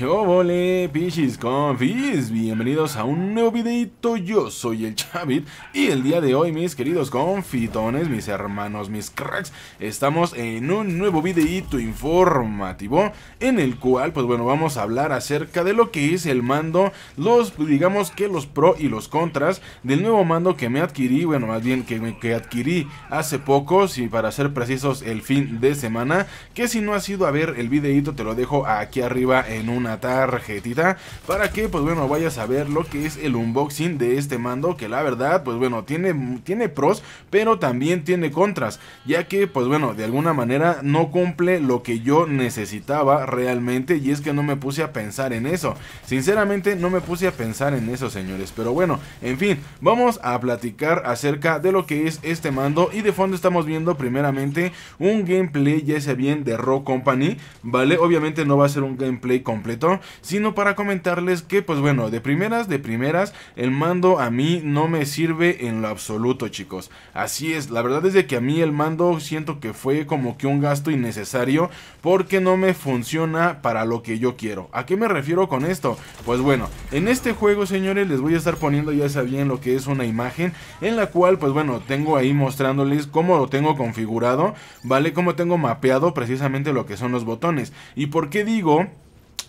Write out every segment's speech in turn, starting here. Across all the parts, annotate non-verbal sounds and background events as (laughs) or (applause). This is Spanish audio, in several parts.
Hola pichis confis! Bienvenidos a un nuevo videito, yo soy el Chavit Y el día de hoy mis queridos confitones, mis hermanos, mis cracks Estamos en un nuevo videito informativo En el cual, pues bueno, vamos a hablar acerca de lo que es el mando Los, digamos que los pro y los contras Del nuevo mando que me adquirí, bueno, más bien que, que adquirí hace poco y para ser precisos, el fin de semana Que si no has ido a ver el videito, te lo dejo aquí arriba en un una tarjetita para que pues bueno vayas a ver lo que es el unboxing de este mando que la verdad pues bueno tiene, tiene pros pero también tiene contras ya que pues bueno de alguna manera no cumple lo que yo necesitaba realmente y es que no me puse a pensar en eso sinceramente no me puse a pensar en eso señores pero bueno en fin vamos a platicar acerca de lo que es este mando y de fondo estamos viendo primeramente un gameplay ya sea bien de Rock Company vale obviamente no va a ser un gameplay completo sino para comentarles que pues bueno, de primeras, de primeras, el mando a mí no me sirve en lo absoluto chicos. Así es, la verdad es de que a mí el mando siento que fue como que un gasto innecesario porque no me funciona para lo que yo quiero. ¿A qué me refiero con esto? Pues bueno, en este juego señores les voy a estar poniendo ya sabían lo que es una imagen en la cual pues bueno, tengo ahí mostrándoles cómo lo tengo configurado, ¿vale? Cómo tengo mapeado precisamente lo que son los botones. ¿Y por qué digo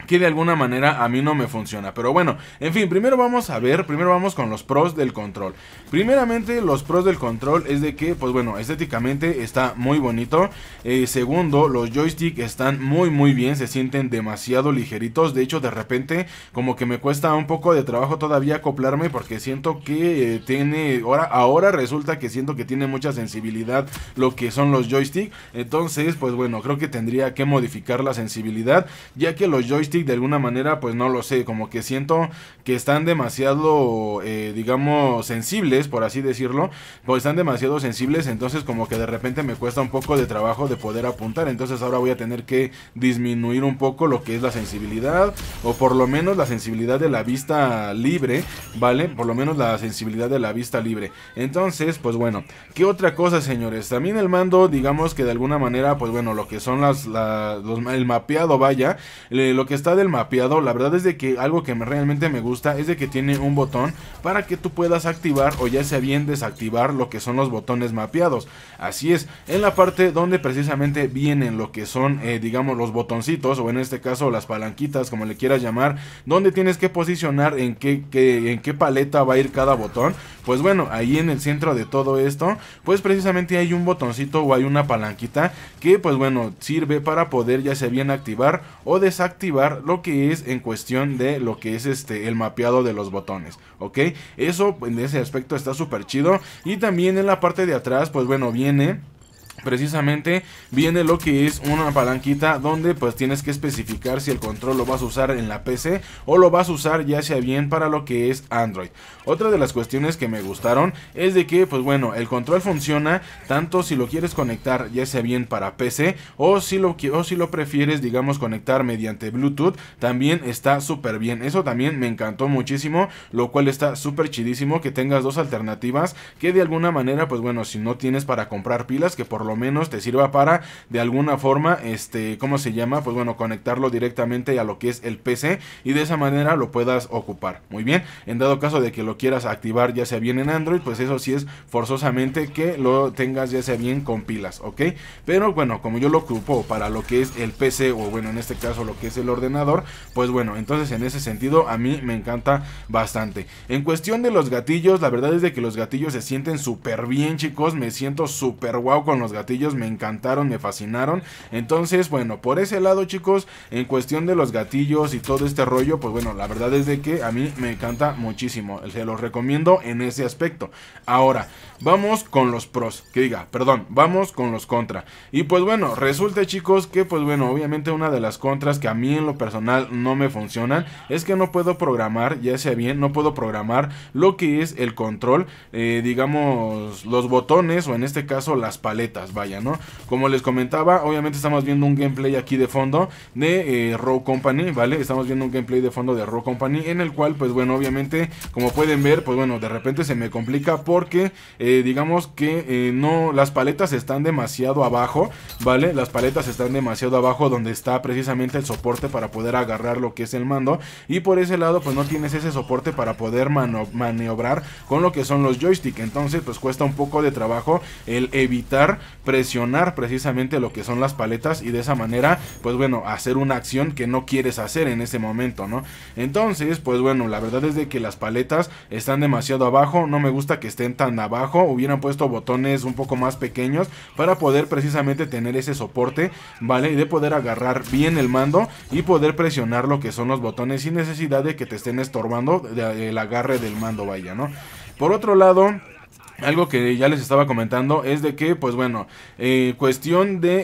que de alguna manera a mí no me funciona. Pero bueno, en fin, primero vamos a ver, primero vamos con los pros del control. Primeramente, los pros del control es de que, pues bueno, estéticamente está muy bonito. Eh, segundo, los joysticks están muy muy bien, se sienten demasiado ligeritos. De hecho, de repente como que me cuesta un poco de trabajo todavía acoplarme porque siento que eh, tiene, ahora, ahora resulta que siento que tiene mucha sensibilidad lo que son los joysticks. Entonces, pues bueno, creo que tendría que modificar la sensibilidad ya que los joysticks de alguna manera, pues no lo sé, como que siento que están demasiado, eh, digamos, sensibles, por así decirlo, pues están demasiado sensibles, entonces como que de repente me cuesta un poco de trabajo de poder apuntar, entonces ahora voy a tener que disminuir un poco lo que es la sensibilidad, o por lo menos la sensibilidad de la vista libre, ¿vale? Por lo menos la sensibilidad de la vista libre. Entonces, pues bueno, ¿qué otra cosa, señores? También el mando, digamos que de alguna manera, pues bueno, lo que son las, el mapeado, vaya, lo que está del mapeado, la verdad es de que algo que realmente me gusta es de que tiene un botón para que tú puedas activar o ya sea bien desactivar lo que son los botones mapeados. Así es, en la parte donde precisamente vienen lo que son, eh, digamos, los botoncitos o en este caso las palanquitas, como le quieras llamar, donde tienes que posicionar en qué, en qué paleta va a ir cada botón. Pues bueno, ahí en el centro de todo esto, pues precisamente hay un botoncito o hay una palanquita que pues bueno, sirve para poder ya sea bien activar o desactivar lo que es en cuestión de lo que es este el mapeado de los botones, ¿ok? Eso en ese aspecto está súper chido. Y también en la parte de atrás, pues bueno, viene precisamente viene lo que es una palanquita donde pues tienes que especificar si el control lo vas a usar en la PC o lo vas a usar ya sea bien para lo que es Android. Otra de las cuestiones que me gustaron es de que pues bueno el control funciona tanto si lo quieres conectar ya sea bien para PC o si lo, o si lo prefieres digamos conectar mediante Bluetooth también está súper bien. Eso también me encantó muchísimo lo cual está súper chidísimo que tengas dos alternativas que de alguna manera pues bueno si no tienes para comprar pilas que por lo menos te sirva para de alguna forma, este, ¿cómo se llama? Pues bueno, conectarlo directamente a lo que es el PC y de esa manera lo puedas ocupar. Muy bien, en dado caso de que lo quieras activar ya sea bien en Android, pues eso sí es forzosamente que lo tengas ya sea bien con pilas, ¿ok? Pero bueno, como yo lo ocupo para lo que es el PC o bueno, en este caso lo que es el ordenador, pues bueno, entonces en ese sentido a mí me encanta bastante. En cuestión de los gatillos, la verdad es de que los gatillos se sienten súper bien, chicos, me siento súper guau con los gatillos gatillos me encantaron, me fascinaron. Entonces, bueno, por ese lado, chicos, en cuestión de los gatillos y todo este rollo, pues bueno, la verdad es de que a mí me encanta muchísimo. Se los recomiendo en ese aspecto. Ahora, vamos con los pros. Que diga, perdón, vamos con los contra. Y pues bueno, resulta, chicos, que pues bueno, obviamente una de las contras que a mí en lo personal no me funcionan es que no puedo programar, ya sea bien, no puedo programar lo que es el control, eh, digamos, los botones o en este caso las paletas vaya, ¿no? Como les comentaba, obviamente estamos viendo un gameplay aquí de fondo de eh, Row Company, ¿vale? Estamos viendo un gameplay de fondo de Raw Company en el cual, pues bueno, obviamente, como pueden ver, pues bueno, de repente se me complica porque eh, digamos que eh, no, las paletas están demasiado abajo, ¿vale? Las paletas están demasiado abajo donde está precisamente el soporte para poder agarrar lo que es el mando y por ese lado, pues no tienes ese soporte para poder maniobrar con lo que son los joysticks, entonces pues cuesta un poco de trabajo el evitar presionar precisamente lo que son las paletas y de esa manera, pues bueno, hacer una acción que no quieres hacer en ese momento, ¿no? Entonces, pues bueno, la verdad es de que las paletas están demasiado abajo, no me gusta que estén tan abajo, hubieran puesto botones un poco más pequeños para poder precisamente tener ese soporte, ¿vale? Y de poder agarrar bien el mando y poder presionar lo que son los botones sin necesidad de que te estén estorbando el agarre del mando, vaya, ¿no? Por otro lado, algo que ya les estaba comentando es de que, pues bueno, eh, cuestión de,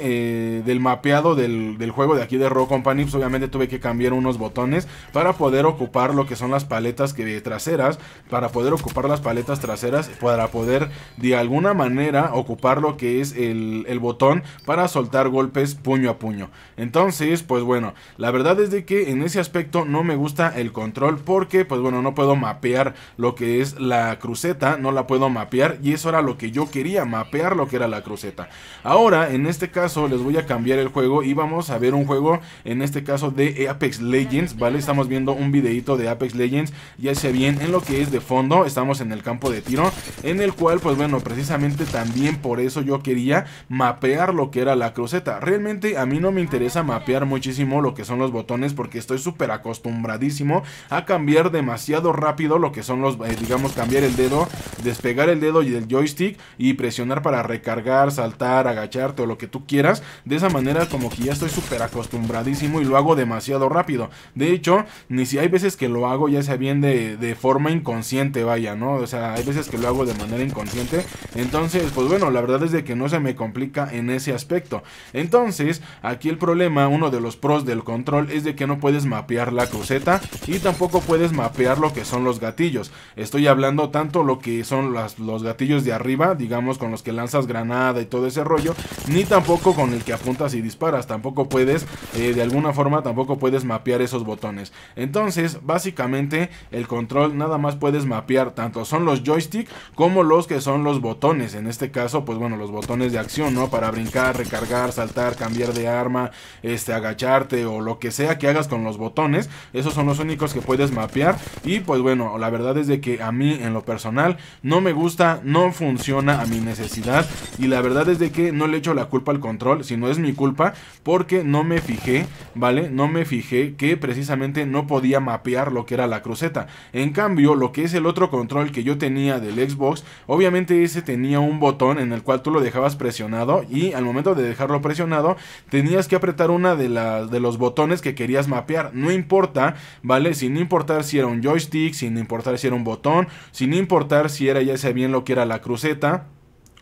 eh, del mapeado del, juego de aquí de Rock Company, pues, obviamente tuve que cambiar unos botones para poder ocupar lo que son las paletas que, traseras, para poder ocupar las paletas traseras, para poder de alguna manera ocupar lo que es el, el botón para soltar golpes puño a puño. Entonces, pues bueno, la verdad es de que en ese aspecto no me gusta el control porque, pues bueno, no puedo mapear lo que es la cruceta, no la puedo mapear y eso era lo que yo quería, mapear lo que era la cruceta. Ahora, en este caso, les voy a cambiar el juego y vamos a ver un juego, en este caso de Apex Legends, ¿vale? Estamos viendo un videito de Apex Legends, ya se bien en lo que es de fondo, estamos en el campo de tiro, en el cual, pues bueno, precisamente también por eso yo quería mapear lo que era la cruceta. Realmente a mí no me interesa mapear muchísimo lo que son los botones porque estoy súper acostumbradísimo a cambiar demasiado rápido lo que son los, eh, digamos, cambiar el dedo, despegar el dedo y del joystick y presionar para recargar, saltar, agacharte o lo que tú quieras. De esa manera como que ya estoy súper acostumbradísimo y lo hago demasiado rápido. De hecho, ni si hay veces que lo hago ya sea bien de, forma inconsciente, vaya, ¿no? O sea, hay veces que lo hago de manera inconsciente. Entonces, pues bueno, la verdad es de que no se me complica en ese aspecto. Entonces, aquí el problema, uno de los pros del control es de que no puedes mapear la cruceta y tampoco puedes mapear lo que son los gatillos. Estoy hablando tanto lo que son las, los gatillos de arriba, digamos con los que lanzas granada y todo ese rollo, ni tampoco con el que apuntas y disparas, tampoco puedes, eh, de alguna forma tampoco puedes mapear esos botones. Entonces, básicamente el control nada más puedes mapear, tanto son los joystick como los que son los botones, en este caso, pues bueno, los botones de acción, ¿no? Para brincar, recargar, saltar, cambiar de arma, este, agacharte o lo que sea que hagas con los botones, esos son los únicos que puedes mapear y pues bueno, la verdad es de que a mí en lo personal no me gusta no funciona a mi necesidad y la verdad es de que no le echo la culpa al control, si no es mi culpa porque no me fijé, ¿vale? No me fijé que precisamente no podía mapear lo que era la cruceta. En cambio, lo que es el otro control que yo tenía del Xbox, obviamente ese tenía un botón en el cual tú lo dejabas presionado y al momento de dejarlo presionado tenías que apretar una de las de los botones que querías mapear, no importa, ¿vale? Sin importar si era un joystick, sin importar si era un botón, sin importar si era ya sea bien lo que era la cruceta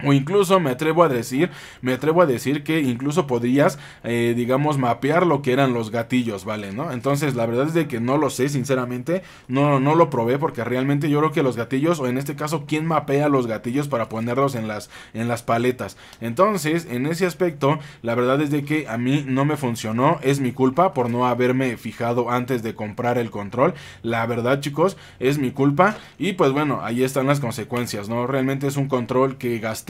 o incluso me atrevo a decir, me atrevo a decir que incluso podrías, eh, digamos, mapear lo que eran los gatillos, ¿vale? ¿No? Entonces, la verdad es de que no lo sé, sinceramente, no, no lo probé porque realmente yo creo que los gatillos, o en este caso, ¿quién mapea los gatillos para ponerlos en las, en las paletas? Entonces, en ese aspecto, la verdad es de que a mí no me funcionó, es mi culpa por no haberme fijado antes de comprar el control, la verdad chicos, es mi culpa y pues bueno, ahí están las consecuencias, ¿no? Realmente es un control que gasté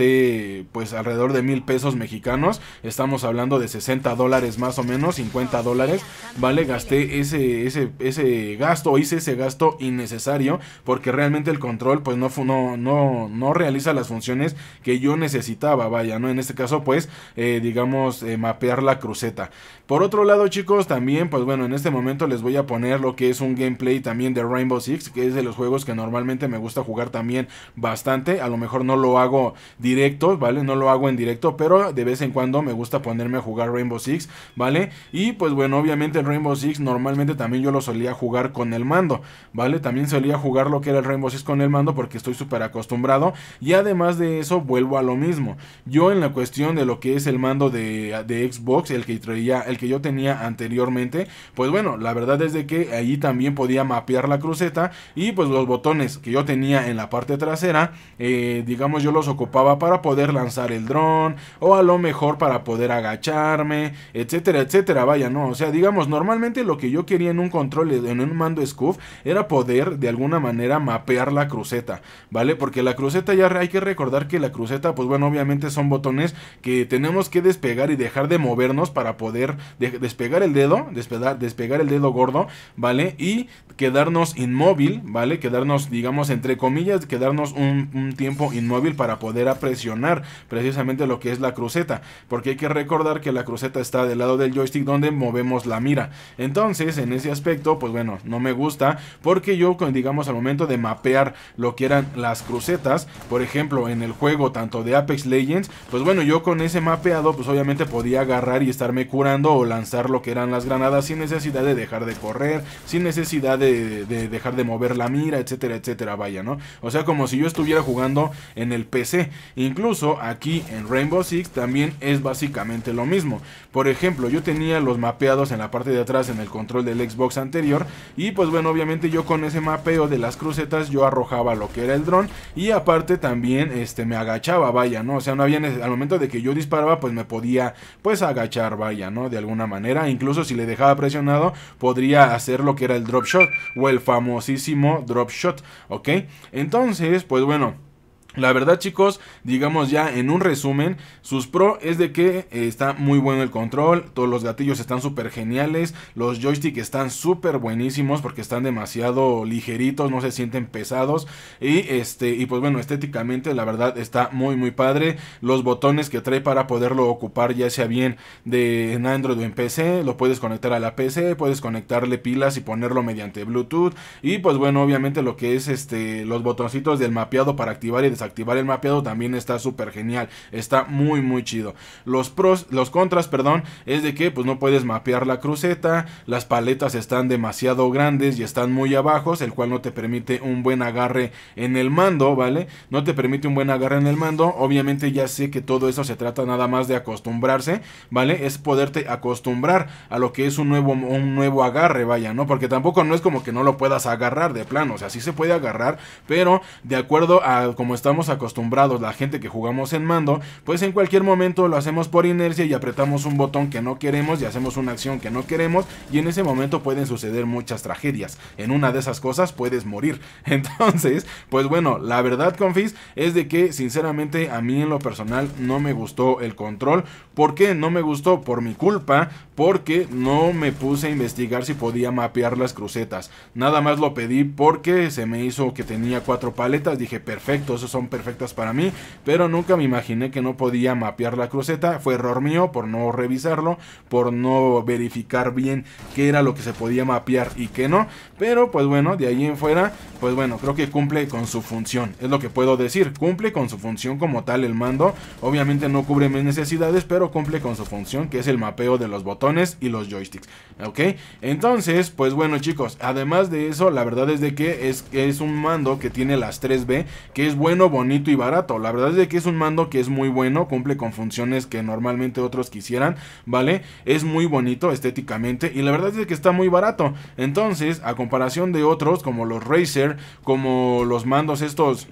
pues alrededor de mil pesos mexicanos. Estamos hablando de 60 dólares más o menos, 50 dólares. Vale, gasté ese, ese, gasto, hice ese gasto innecesario porque realmente el control pues no, no, no, no realiza las funciones que yo necesitaba, vaya, ¿no? En este caso pues eh, digamos eh, mapear la cruceta. Por otro lado chicos también pues bueno en este momento les voy a poner lo que es un gameplay también de Rainbow Six que es de los juegos que normalmente me gusta jugar también bastante. A lo mejor no lo hago directo, ¿vale? No lo hago en directo, pero de vez en cuando me gusta ponerme a jugar Rainbow Six, ¿vale? Y pues bueno, obviamente el Rainbow Six normalmente también yo lo solía jugar con el mando, ¿vale? También solía jugar lo que era el Rainbow Six con el mando porque estoy súper acostumbrado. Y además de eso, vuelvo a lo mismo. Yo en la cuestión de lo que es el mando de, Xbox, el que traía, el que yo tenía anteriormente, pues bueno, la verdad es de que allí también podía mapear la cruceta y pues los botones que yo tenía en la parte trasera, eh, digamos yo los ocupaba para poder lanzar el dron, o a lo mejor para poder agacharme, etcétera, etcétera. Vaya, no, o sea, digamos, normalmente lo que yo quería en un control, en un mando SCUF, era poder de alguna manera mapear la cruceta, ¿vale? Porque la cruceta ya hay que recordar que la cruceta, pues bueno, obviamente son botones que tenemos que despegar y dejar de movernos para poder despegar el dedo, despegar, despegar el dedo gordo, ¿vale? Y quedarnos inmóvil, ¿vale? Quedarnos, digamos, entre comillas, quedarnos un, un tiempo inmóvil para poder aprender presionar precisamente lo que es la cruceta, porque hay que recordar que la cruceta está del lado del joystick donde movemos la mira. Entonces, en ese aspecto, pues bueno, no me gusta, porque yo, digamos, al momento de mapear lo que eran las crucetas, por ejemplo, en el juego tanto de Apex Legends, pues bueno, yo con ese mapeado, pues obviamente podía agarrar y estarme curando o lanzar lo que eran las granadas sin necesidad de dejar de correr, sin necesidad de, de dejar de mover la mira, etcétera, etcétera, vaya, ¿no? O sea, como si yo estuviera jugando en el PC. Incluso aquí en Rainbow Six también es básicamente lo mismo. Por ejemplo, yo tenía los mapeados en la parte de atrás en el control del Xbox anterior y pues bueno, obviamente yo con ese mapeo de las crucetas yo arrojaba lo que era el dron y aparte también este me agachaba, vaya, ¿no? O sea, al momento de que yo disparaba, pues me podía pues agachar, vaya, ¿no? De alguna manera, incluso si le dejaba presionado, podría hacer lo que era el drop shot o el famosísimo drop shot, ¿ok? Entonces, pues bueno, la verdad chicos, digamos ya en un resumen, sus pro es de que eh, está muy bueno el control, todos los gatillos están súper geniales, los joysticks están súper buenísimos porque están demasiado ligeritos, no se sienten pesados y este y pues bueno, estéticamente la verdad está muy muy padre, los botones que trae para poderlo ocupar ya sea bien de en Android o en PC, lo puedes conectar a la PC, puedes conectarle pilas y ponerlo mediante Bluetooth y pues bueno, obviamente lo que es este los botoncitos del mapeado para activar y desactivar activar el mapeado también está súper genial. Está muy, muy chido. Los pros, los contras, perdón, es de que pues no puedes mapear la cruceta. Las paletas están demasiado grandes y están muy abajo, el cual no te permite un buen agarre en el mando, ¿vale? No te permite un buen agarre en el mando. Obviamente ya sé que todo eso se trata nada más de acostumbrarse, ¿vale? Es poderte acostumbrar a lo que es un nuevo, un nuevo agarre, vaya, ¿no? Porque tampoco no es como que no lo puedas agarrar de plano. O sea, sí se puede agarrar, pero de acuerdo a como estamos acostumbrados la gente que jugamos en mando, pues en cualquier momento lo hacemos por inercia y apretamos un botón que no queremos y hacemos una acción que no queremos y en ese momento pueden suceder muchas tragedias. En una de esas cosas puedes morir. (laughs) Entonces, pues bueno, la verdad confis es de que sinceramente a mí en lo personal no me gustó el control. ¿Por qué no me gustó? Por mi culpa, porque no me puse a investigar si podía mapear las crucetas. Nada más lo pedí porque se me hizo que tenía cuatro paletas. Dije, perfecto, eso es son perfectas para mí, pero nunca me imaginé que no podía mapear la cruceta. Fue error mío por no revisarlo, por no verificar bien qué era lo que se podía mapear y qué no. Pero pues bueno, de ahí en fuera, pues bueno, creo que cumple con su función. Es lo que puedo decir, cumple con su función como tal el mando. Obviamente no cubre mis necesidades, pero cumple con su función que es el mapeo de los botones y los joysticks. ¿Ok? Entonces, pues bueno chicos, además de eso, la verdad es de que es, es un mando que tiene las 3B, que es bueno bonito y barato. La verdad es de que es un mando que es muy bueno, cumple con funciones que normalmente otros quisieran, ¿vale? Es muy bonito estéticamente y la verdad es que está muy barato. Entonces, a comparación de otros como los Razer, como los mandos estos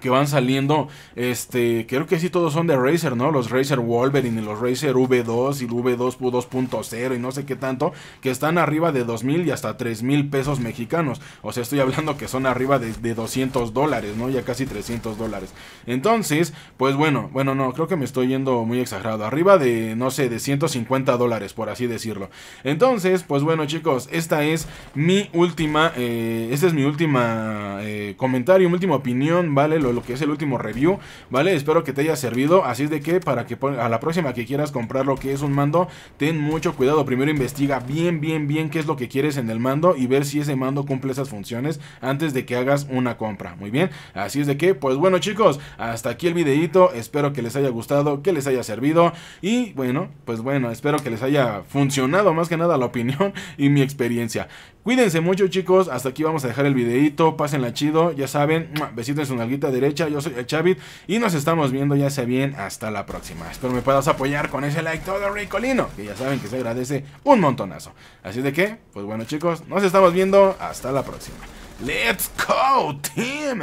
que van saliendo. Este, creo que sí todos son de Razer, ¿no? Los Razer Wolverine y los Razer V2 y V2 2.0 y no sé qué tanto, que están arriba de 2.000 y hasta 3.000 pesos mexicanos. O sea, estoy hablando que son arriba de, 200 dólares, ¿no? Ya casi 300 dólares. Entonces, pues bueno, bueno, no, creo que me estoy yendo muy exagerado. Arriba de, no sé, de 150 dólares, por así decirlo. Entonces, pues bueno, chicos, esta es mi última, eh, esta este es mi última eh, comentario, mi última opinión, ¿vale? lo, que es el último review, ¿vale? Espero que te haya servido, así es de que para que a la próxima que quieras comprar lo que es un mando, ten mucho cuidado, primero investiga bien, bien, bien qué es lo que quieres en el mando y ver si ese mando cumple esas funciones antes de que hagas una compra, muy bien, así es de que, pues bueno chicos, hasta aquí el videito, espero que les haya gustado, que les haya servido y bueno, pues bueno, espero que les haya funcionado más que nada la opinión (laughs) y mi experiencia. Cuídense mucho chicos, hasta aquí vamos a dejar el videito, pásenla chido, ya saben, besitos en su nalguita derecha, yo soy el Chavit y nos estamos viendo ya sea bien hasta la próxima. Espero me puedas apoyar con ese like todo ricolino, que ya saben que se agradece un montonazo. Así de que, pues bueno chicos, nos estamos viendo hasta la próxima. Let's go team!